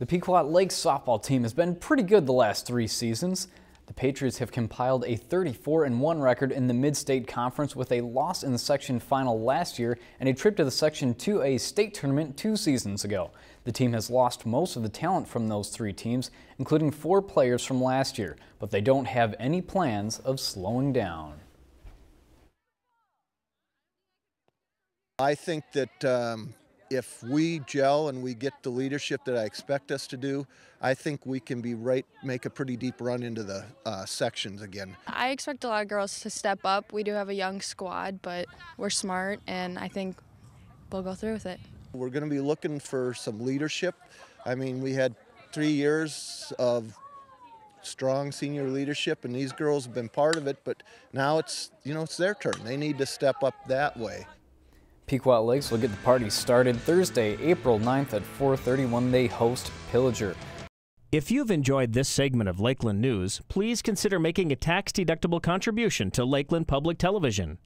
The Pequot Lakes softball team has been pretty good the last three seasons. The Patriots have compiled a 34-1 record in the Mid-State Conference with a loss in the section final last year and a trip to the Section 2A state tournament two seasons ago. The team has lost most of the talent from those three teams, including four players from last year, but they don't have any plans of slowing down. I think that um if we gel and we get the leadership that I expect us to do, I think we can be right, make a pretty deep run into the uh, sections again. I expect a lot of girls to step up. We do have a young squad, but we're smart, and I think we'll go through with it. We're going to be looking for some leadership. I mean, we had three years of strong senior leadership, and these girls have been part of it, but now it's, you know, it's their turn. They need to step up that way. Pequot Lakes will get the party started Thursday, April 9th at 4.30 when they host Pillager. If you've enjoyed this segment of Lakeland News, please consider making a tax-deductible contribution to Lakeland Public Television.